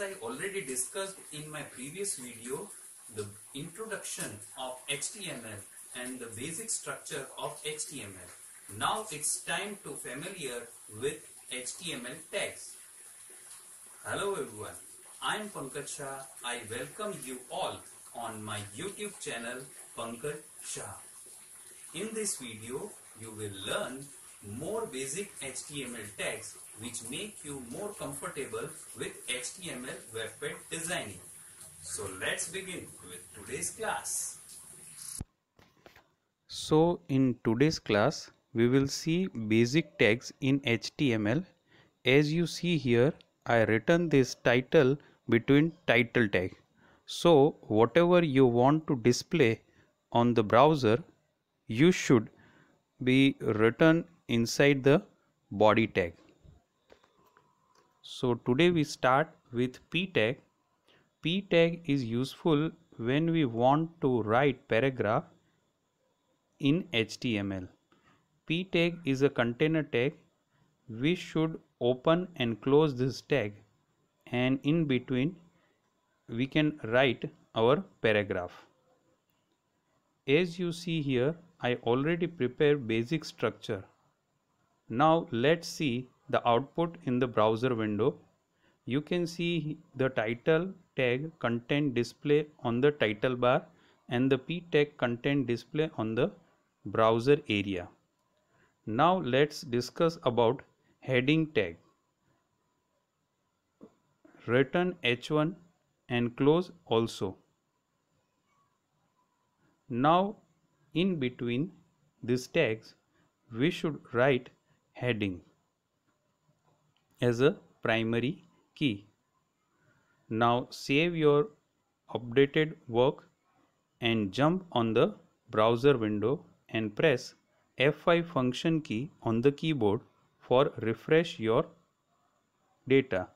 as I already discussed in my previous video, the introduction of HTML and the basic structure of HTML. Now it's time to familiar with HTML tags. Hello everyone, I'm Pankaj Shah. I welcome you all on my YouTube channel Pankaj Shah. In this video, you will learn more basic HTML tags which make you more comfortable with HTML web page designing. So let's begin with today's class. So in today's class we will see basic tags in HTML. As you see here I written this title between title tag. So whatever you want to display on the browser you should be written inside the body tag so today we start with p tag p tag is useful when we want to write paragraph in html p tag is a container tag we should open and close this tag and in between we can write our paragraph as you see here i already prepare basic structure now let's see the output in the browser window. You can see the title tag content display on the title bar and the p tag content display on the browser area. Now let's discuss about heading tag. Return h1 and close also. Now in between these tags we should write heading as a primary key. Now save your updated work and jump on the browser window and press F5 function key on the keyboard for refresh your data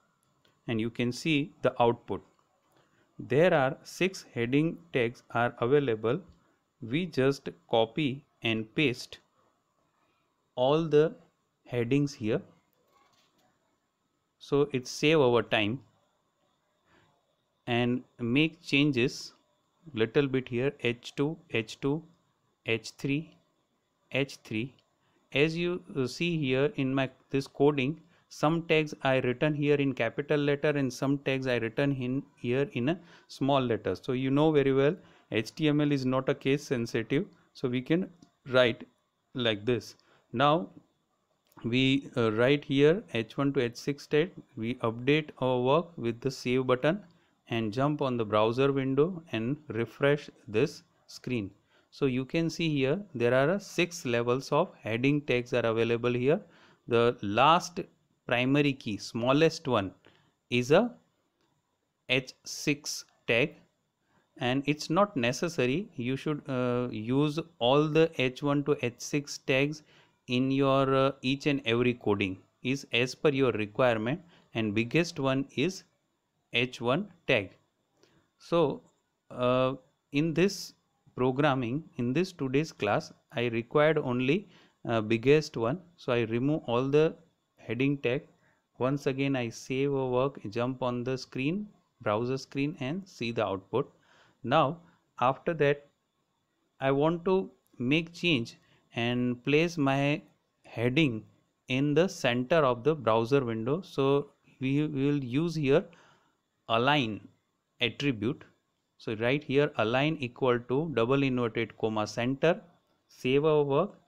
and you can see the output. There are six heading tags are available. We just copy and paste all the headings here so it save our time and make changes little bit here h2 h2 h3 h3 as you uh, see here in my this coding some tags i written here in capital letter and some tags i written in here in a small letter so you know very well html is not a case sensitive so we can write like this now we uh, write here h1 to h6 state we update our work with the save button and jump on the browser window and refresh this screen so you can see here there are six levels of heading tags are available here the last primary key smallest one is a h6 tag and it's not necessary you should uh, use all the h1 to h6 tags in your uh, each and every coding is as per your requirement and biggest one is h1 tag so uh, in this programming in this today's class i required only uh, biggest one so i remove all the heading tag once again i save a work jump on the screen browser screen and see the output now after that i want to make change and place my heading in the center of the browser window so we will use here align attribute so right here align equal to double inverted comma center save our work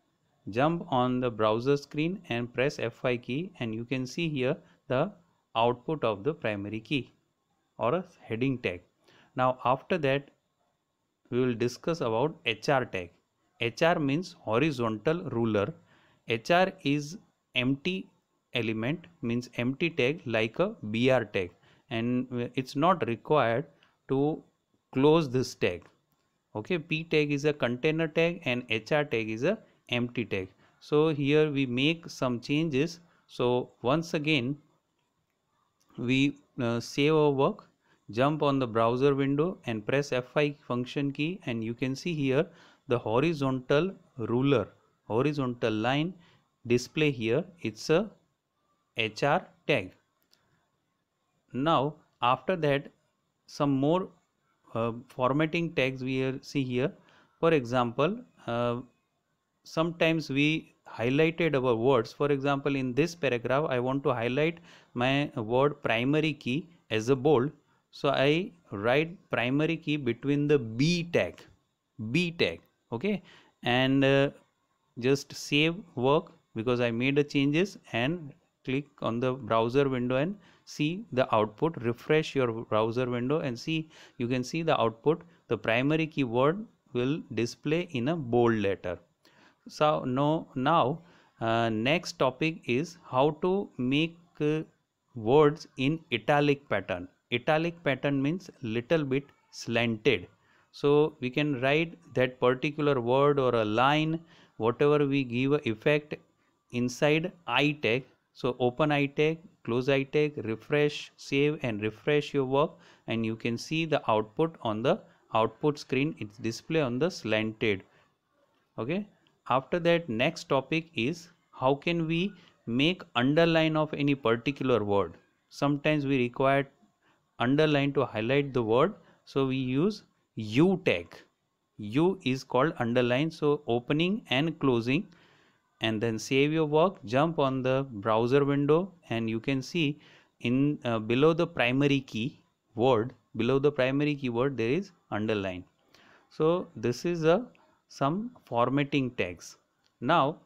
jump on the browser screen and press F5 key and you can see here the output of the primary key or a heading tag now after that we will discuss about HR tag HR means horizontal ruler. HR is empty element means empty tag like a BR tag and it's not required to close this tag. Okay, P tag is a container tag and HR tag is a empty tag. So here we make some changes. So once again, we uh, save our work, jump on the browser window and press F5 function key and you can see here the horizontal ruler horizontal line display here it's a hr tag now after that some more uh, formatting tags we see here for example uh, sometimes we highlighted our words for example in this paragraph i want to highlight my word primary key as a bold so i write primary key between the b tag b tag okay and uh, just save work because I made the changes and click on the browser window and see the output refresh your browser window and see you can see the output the primary keyword will display in a bold letter so no now uh, next topic is how to make uh, words in italic pattern italic pattern means little bit slanted so we can write that particular word or a line whatever we give effect inside i tag so open i tag close i tag refresh save and refresh your work and you can see the output on the output screen it's display on the slanted okay after that next topic is how can we make underline of any particular word sometimes we require underline to highlight the word so we use u tag u is called underline so opening and closing and then save your work jump on the browser window and you can see in uh, below the primary key word below the primary keyword there is underline so this is a some formatting tags now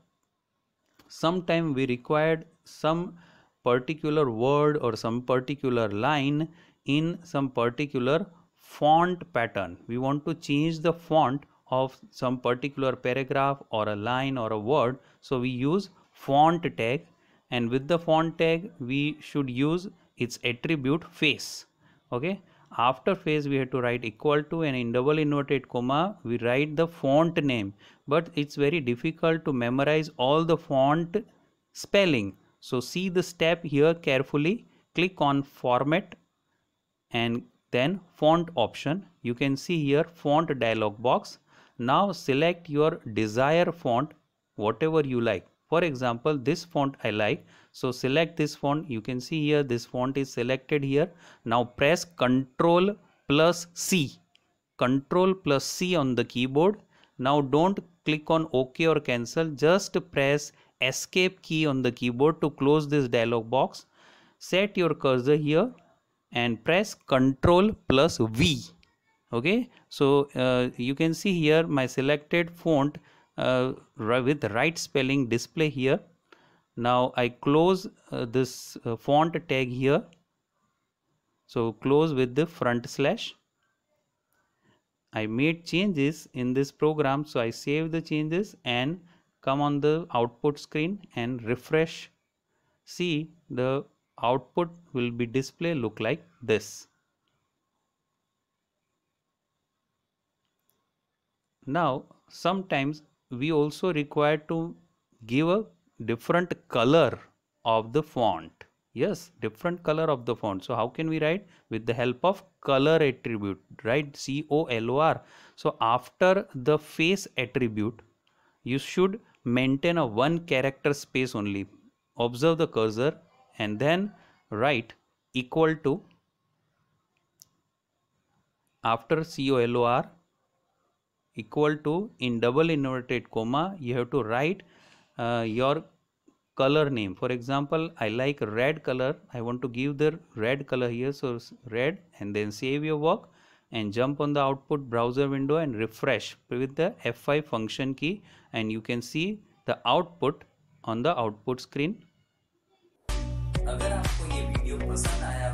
sometime we required some particular word or some particular line in some particular font pattern we want to change the font of some particular paragraph or a line or a word so we use font tag and with the font tag we should use its attribute face okay after phase we have to write equal to and in double inverted comma we write the font name but it's very difficult to memorize all the font spelling so see the step here carefully click on format and then font option, you can see here font dialog box. Now select your desired font, whatever you like. For example, this font I like. So select this font. You can see here this font is selected here. Now press Ctrl plus C. Ctrl plus C on the keyboard. Now don't click on OK or cancel. Just press escape key on the keyboard to close this dialog box. Set your cursor here and press Ctrl plus V. Okay, so uh, you can see here my selected font uh, with right spelling display here. Now I close uh, this uh, font tag here. So close with the front slash. I made changes in this program. So I save the changes and come on the output screen and refresh. See the output will be display look like this. Now sometimes we also require to give a different color of the font. Yes, different color of the font. So how can we write? With the help of color attribute, right? C-O-L-O-R. So after the face attribute, you should maintain a one character space only. Observe the cursor and then write equal to after color equal to in double inverted comma you have to write uh, your color name for example I like red color I want to give the red color here so red and then save your work and jump on the output browser window and refresh with the F5 function key and you can see the output on the output screen yung pasanayan